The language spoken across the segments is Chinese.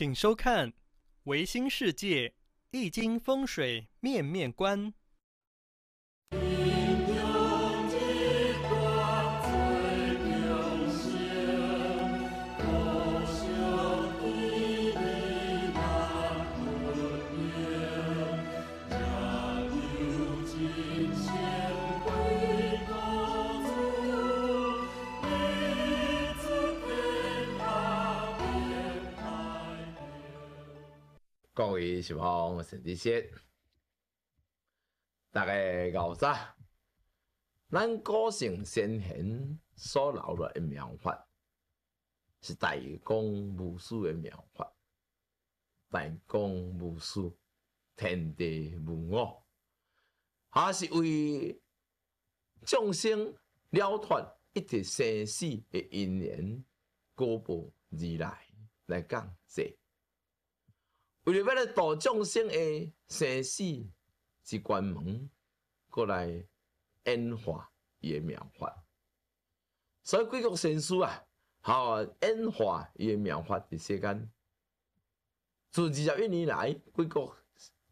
请收看《维新世界易经风水面面观》。各位是否先知悉？大家牛杂，咱古圣先贤所留落的妙法，是大公无私的妙法。大公无私，天地无我，还是为众生了脱一切生死的因缘果报而来来讲者。为了要来大众生诶生死一关门，过来演化伊诶妙法，所以贵国神书啊，吼演化伊诶妙法伫世间。自二十一年来，贵国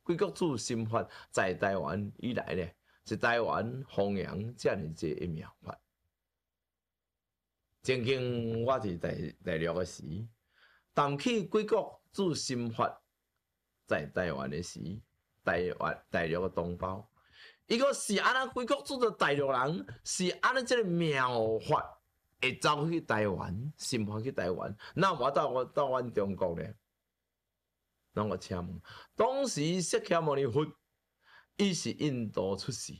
贵国主心法在台湾以来咧，是台湾弘扬遮尔济诶妙法。曾经我是在在聊个时，谈起贵国主心法。在台湾的时，台湾大陆的同胞，一个是安尼归国做着大陆人，是安尼即个妙法会走去台湾，心怀去台湾，那我到我到阮中国咧，那我请问，当时释迦牟尼佛，伊是印度出世，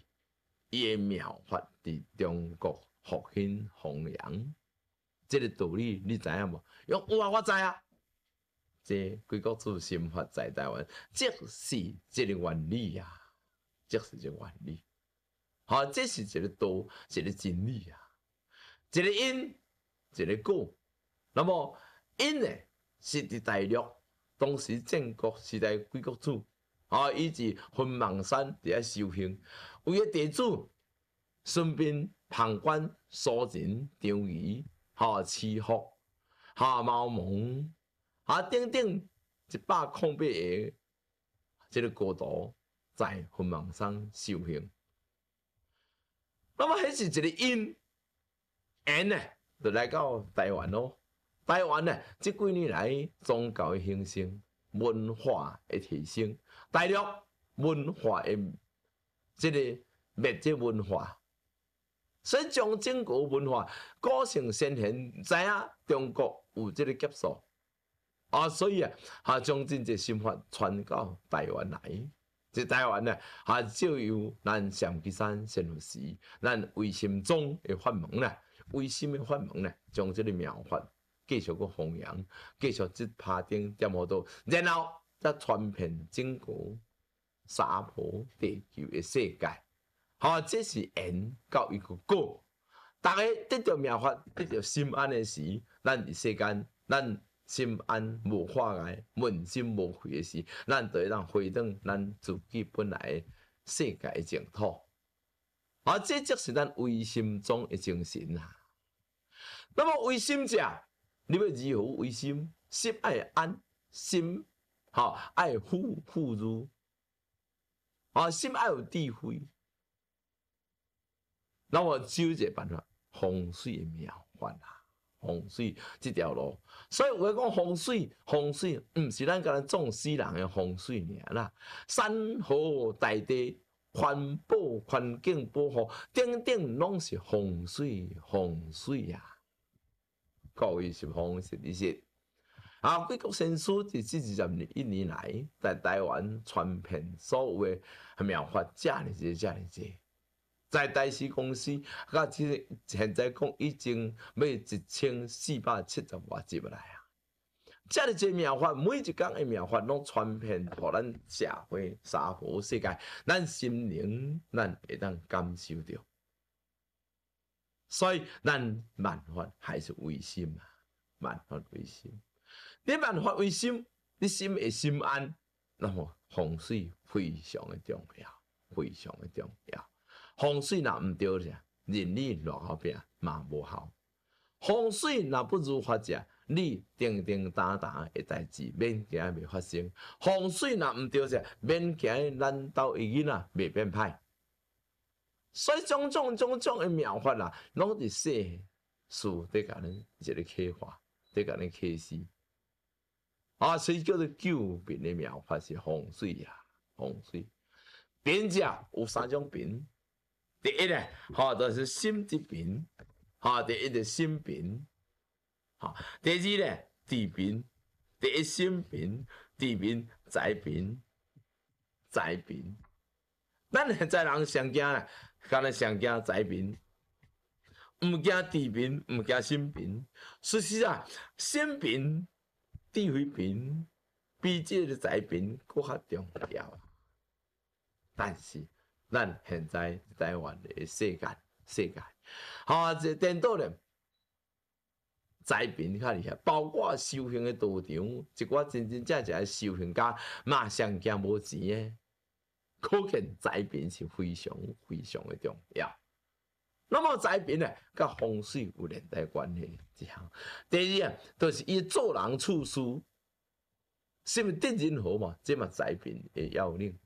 伊的妙法伫中国复兴弘扬，即个道理你知影无？有啊，我知啊。这鬼国主心法在台湾，这是这个原理啊，这是这个原理。好，这是一个道，一个真理啊，一个因，一个果。那么因呢，是在大陆，当时建国时代鬼国主，啊，以及云梦山在修行，有耶地主身边旁观，苏秦、张仪，哈，吃喝，哈，猫梦。啊，顶顶一百空八下，这个孤独在坟梦上修行。那么还是一个因因呢，就来到台湾咯。台湾呢，这几年来宗教诶兴盛，文化诶提升，大陆文化诶这个灭绝文化，所以将中国文化个性先天知影中国有这个激素。啊，所以啊，啊，将这济心法传到台湾来，即台湾呢，啊，就由咱上基山先佛寺，咱为心中的法门呢，为心的法门呢，将这个妙法继续个弘扬，继续即爬顶点好多，然后再传遍整个三婆地球的世界，好、这是因到一个果，大家得到妙法，得到心安的时，咱世间，咱。心安无法解，问心无愧的咱就会当回转咱自己本来的世界净土。啊，这就是咱唯心的精神啊。那么唯心者，你要如何维心？心爱安心，哈，爱护护助，啊，心爱有智慧，那我一个办法，风水妙法啊。风水即条路，所以我讲风水，风水毋是咱甲咱种死人诶风水尔啦，山河大地环保环境保护，顶顶拢是洪水，洪水啊，各位是风是利息。啊，贵国新书二十年一年来，在台湾全片所有诶嘅描画尔呢，遮尔者。在台资公司，到即个现在讲已经要一千四百七十多集来啊！遮么侪妙法，每一工诶妙法拢传遍，互咱社会、三婆世界，咱心灵咱会当感受着。所以咱万法还是唯心啊！万法唯心，你万法唯心，你心会心安，那么风水非常诶重要，非常诶重要。风水若毋对，者，人力落后边嘛无效。风水若不如法者，你叮叮当当诶代志免惊未发生。风水若毋对，者，免惊咱道诶囡啊未变歹？所以种种种种诶妙法啦，拢是说书伫甲人一个启发，伫甲人启示。啊，所以叫做救命诶妙法是风水啊，风水。边者有三种病。第一咧，哈，就是心之病，哈，第一是心病，哈，第二咧，地病，第一心病，地病灾病，灾病，咱现在人上惊咧，敢若上惊灾病，毋惊地病，毋惊心病。事实啊，心病、地回病比这个灾病搁较重要但是。咱现在台湾的世界，世界，吼，这颠倒咧，财变较厉害，包括修行的道场，一寡真真正正的修行家，马上惊无钱诶，可见财变是非常、非常的重要。那么财变咧，甲风水有连带关系一项。第二啊，著是伊做人处事，是毋是定人好嘛？即嘛财变会要领，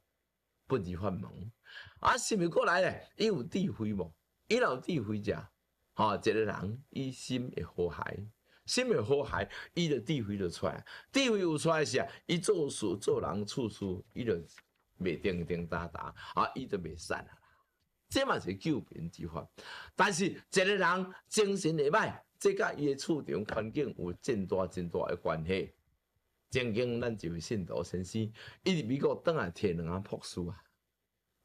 不宜法门。啊，毋袂过来咧，伊有智慧无？伊有智慧者，吼，一个人伊心会好海，心会好海，伊个智慧就出，来。智慧有出来是啊，伊做事做人处处，伊就袂叮叮哒哒，啊，伊就袂散啦。这嘛是救贫之法，但是一个人精神会歹，这甲伊诶处场环境有真大真大诶关系。曾经咱一位信徒先生，伊美国等下摕两下朴书啊。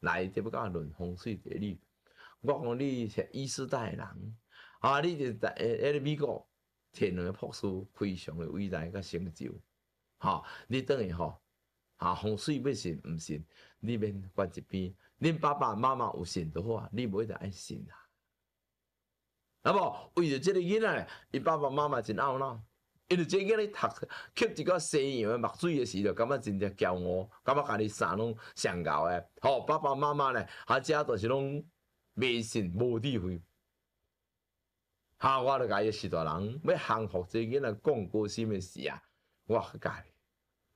来，这不讲论风水地理。我讲你是衣食代人，啊，你就在诶诶美国，天样博士，非常的伟大甲成就，哈，你等于吼，啊，风水不信，唔信，你免关一边。恁爸爸妈妈有信的话，你不袂得爱信啦。啊不，为了这个囡仔，伊爸爸妈妈真懊恼。因为这囡咧读吸一个西洋的墨水的时候，感觉真正骄傲，感觉家己三拢上咬的，吼。爸爸妈妈呢，下遮都是拢迷信、无智慧。啊，我著甲伊时代人要幸福，这囡仔讲过什么事啊？我个，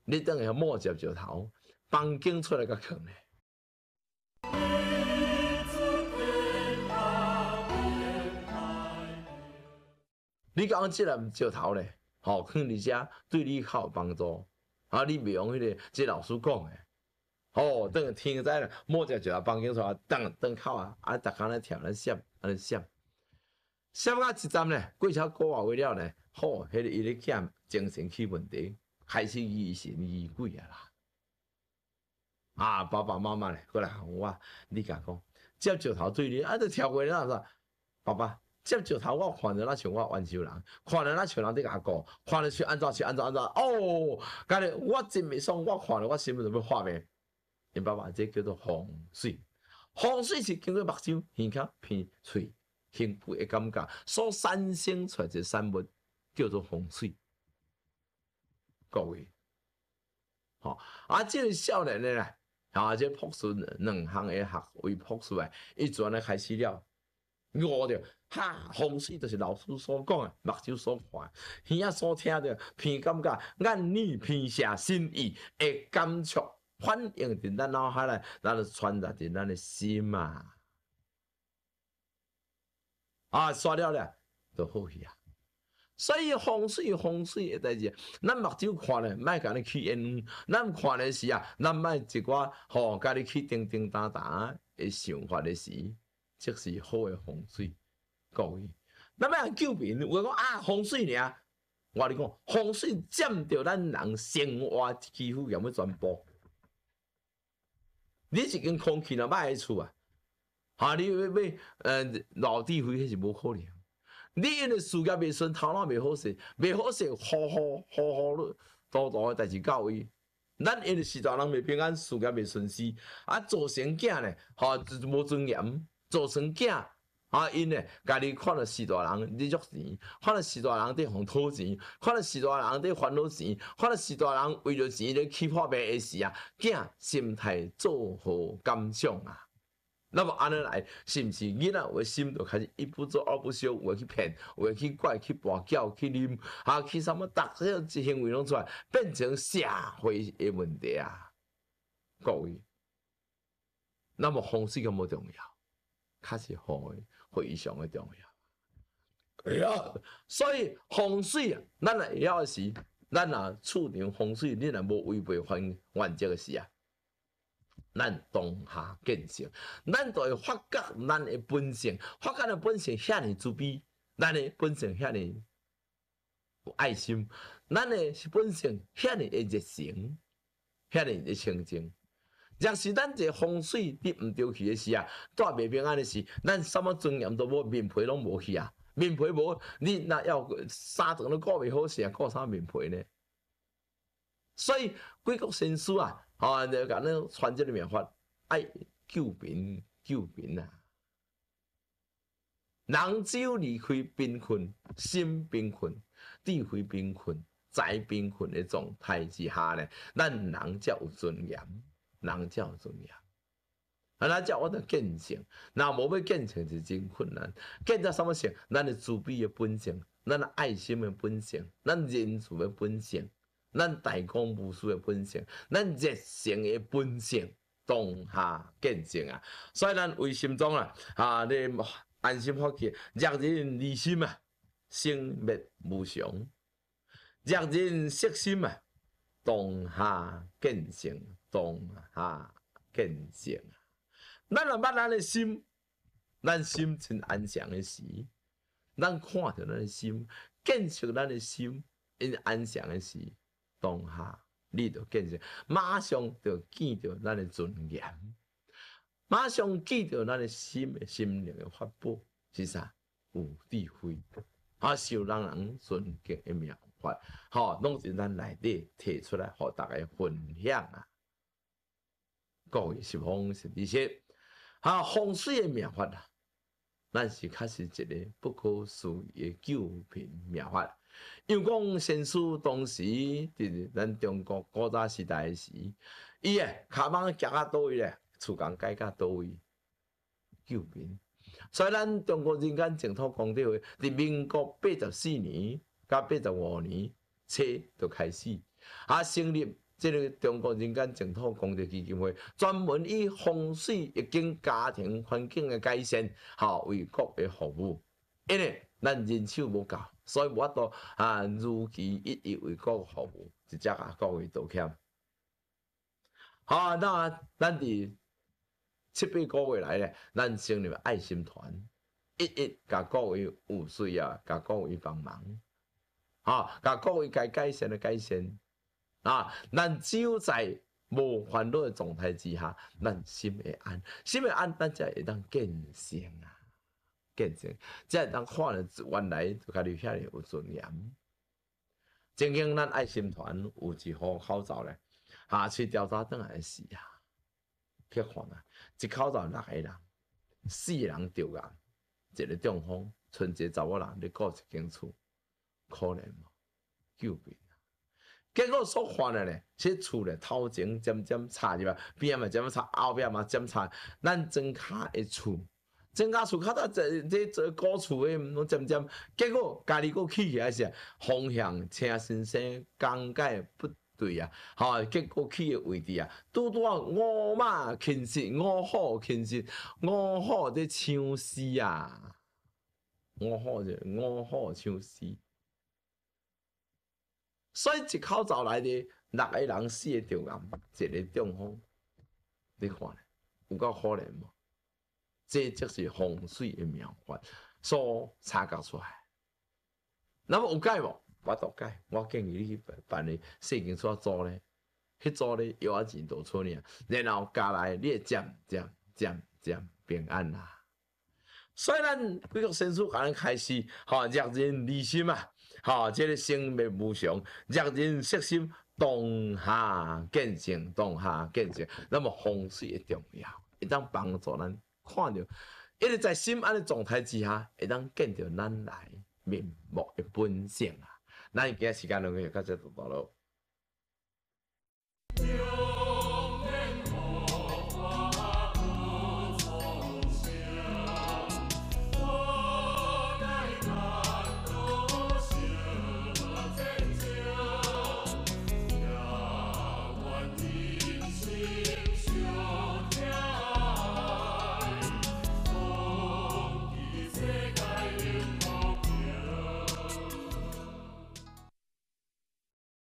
你等下满接石头，放井出来个坑咧。你讲起来石头呢？吼，去你遮对你较有帮助，啊！你袂用迄个，即老师讲的，哦，等听天灾咧，莫食石来帮警察，等等考啊，啊，逐工咧跳咧闪，尼闪，闪啊一站咧，贵州过完了咧，吼，迄个伊咧欠精神气问题，开始疑神疑鬼啊啦，啊，爸爸妈妈咧过来喊我，你敢讲，接石头对你，啊，就跳过来啦，爸爸。接石头，我看着那像我温州人，看着那像人滴阿哥，看着是安怎是安怎安怎。哦，家你我真袂爽，我看着我心里面要发霉。你爸爸这叫做风水，风水是经过目睭、耳、口、鼻、嘴，幸部的感觉所产生出的产物叫做风水。各位，好，啊，这少年的啦，啊，这朴树两行的学位朴出来，一转嘞开始了。饿着，哈风水就是老师所讲啊，目睭所看，耳仔所听着，鼻感觉，眼耳鼻舌心意，诶感触反映伫咱脑海内，咱就传达伫咱的心啊。啊，刷了了，就好去啊。所以风水风水诶代志，咱目睭看咧，莫甲你去因，咱看咧是啊，咱莫一寡吼家你去叮叮当当诶想法的是。即是好诶风水，各位。咱物项救贫有讲啊，风水尔。我你讲，风水占着咱人生活几乎全部。你是跟空气呾歹厝啊？哈！你要要呃，老地慧迄是无可能。你因为事业未顺，头脑未好势，未好势，好好好好多多诶代志教位。咱因为时代人未平安，事业未顺时，啊，造成囝呢，吼，无尊严。造成囝啊，因为家己看到许大人伫赚钱，看到许大人伫红讨钱，看到许大人伫烦恼钱，看到许大人为着钱咧起破病的时啊，囝心态作何感想啊？那么安尼来，是毋是囝诶心就开始一不做二不休，诶去骗，诶去怪，去跋脚，去啉，啊，去什么？达个行为拢出来，变成社会诶问题啊，各位。那么方式有无重要？确实，好，非常的重要。哎呀，所以风水啊，咱也要是，咱啊处理风水，你若无违背环原则诶事啊。咱当下建设，咱会发觉咱诶本性，发觉咱本性遐尔自卑，咱诶本性遐尔有爱心，咱诶是本性遐会热情，遐会清净。若是咱一个风水滴毋对去个时啊，做袂平安个时，咱什么尊严都无，面皮拢无去啊！面皮无，你若要三层都顾袂好时啊，顾啥面皮呢？所以，各国先师啊，吼就甲咱传这个妙法，爱救民，救民啊！人只有离开贫困、心贫困、智非贫困、财贫困的状态之下呢，咱人才有尊严。人教重要，人教我的建性，那无要建性是真困难。建到什么性？咱慈悲的本性，咱爱心的本性，咱仁慈的本性，咱大公无私的本性，咱热情的本性，当下建性啊！所以咱为心中啊，哈，安心欢喜，热人利心啊，心灭无常，热人惜心啊，当下建性。当啊，建设啊！咱也捌咱个心，咱心真安详个时，咱看着咱个心，建设咱个心，因安详个时，当下你就建设，马上就见着咱个尊严，马上见着咱个心心灵个法宝是啥？有智慧啊！受人人尊敬个妙法，吼，拢是咱内底提出来，互大家分享啊！讲也是方是而且啊，风水嘅命法啦，咱是确实一个不可思议嘅救贫命法。又讲先师当时，伫咱中国古早时代时，伊诶，卡邦行加倒位咧，厝讲加加多位救贫。所以咱中国人间净土讲到位，伫民国八十四年甲八十五年，车就开始啊，成立。即个中国民间净土公益基金会，专门以风水、环经家庭环境的改善，哈为国嘅服务。因为咱人手无够，所以无法度啊如期一一为国服务，直接啊各位道歉。好，那咱伫七八个月来咧，咱成立爱心团，一一甲各位有需要，甲各位帮忙，哈，甲各位该改善的改善。啊咱只有在无烦恼诶状态之下咱心会安心会安咱才会当建成啊建成才会当看着原来家己遐尔有尊严曾经咱爱心团有一副口罩咧啊是调查倒来诶时啊去看啊一口罩六个人四个人着啊一个中风春节查某人咧顾一间厝可能无救命。结果所翻了咧即厝咧头前尖尖插入来边啊嘛尖插后壁嘛尖插咱前骹诶厝前骹厝较早坐坐坐古厝诶毋拢尖尖结果家己佫起起来是方向车先生讲解不对啊好结果起诶位置啊拄拄啊五马前进五虎前进五虎这抢戏啊五虎这五虎抢戏所以一口罩来底六个人死个中癌，一个中风，你看有够可怜无？这就是风水诶，妙法所察觉出来。那么有解无？我都解。我建议你办你四间厝租咧，迄租咧一啊钱都出咧，然后家来你渐渐渐渐平安啦。所以咱贵国先祖可能开始哈，入人离心啊。好，这个生命无常，若人失心，当下见性，当下见性。那么风水的重要，会当帮助咱看到，一直在心安的状态之下，会当见到咱来面目的本性啊。咱今家时间月，够学就到多